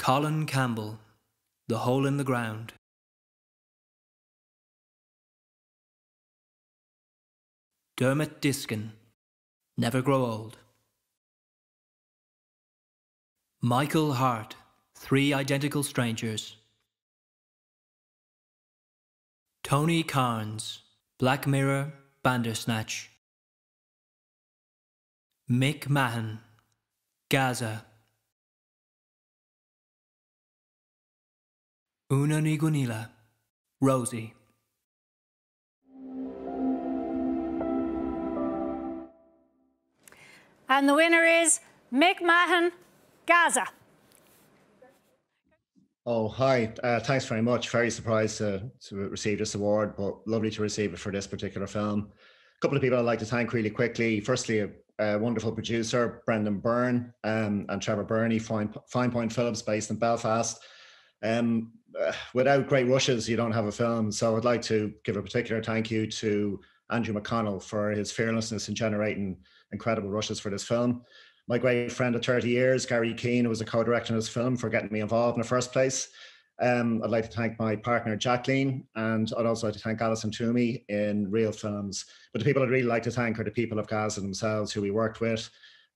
Colin Campbell, The Hole in the Ground. Dermot Diskin, Never Grow Old. Michael Hart, Three Identical Strangers. Tony Carnes, Black Mirror, Bandersnatch. Mick Mahon, Gaza. Una Nigunila, Rosie. And the winner is Mick Mahan, Gaza. Oh, hi. Uh, thanks very much. Very surprised to, to receive this award, but lovely to receive it for this particular film. A couple of people I'd like to thank really quickly. Firstly, a, a wonderful producer, Brendan Byrne um, and Trevor Burney, Fine, Fine Point Phillips, based in Belfast. Um, uh, without great rushes, you don't have a film. So I'd like to give a particular thank you to Andrew McConnell for his fearlessness in generating incredible rushes for this film. My great friend of 30 years, Gary Keane, who was a co-director in this film, for getting me involved in the first place. Um, I'd like to thank my partner Jacqueline, and I'd also like to thank Alison Toomey in Real Films. But the people I'd really like to thank are the people of Gaza themselves, who we worked with.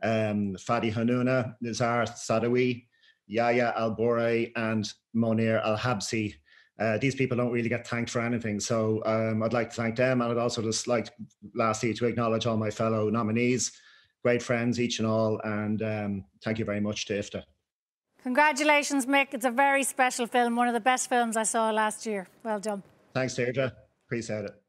Um, Fadi Hanouna, Nizar Sadawi, Yahya Al Borei and Monir Al Habsi. Uh, these people don't really get thanked for anything. So um, I'd like to thank them. And I'd also just like, lastly, to acknowledge all my fellow nominees, great friends, each and all. And um, thank you very much to IFTA. Congratulations, Mick. It's a very special film, one of the best films I saw last year. Well done. Thanks, Deirdre. Appreciate it.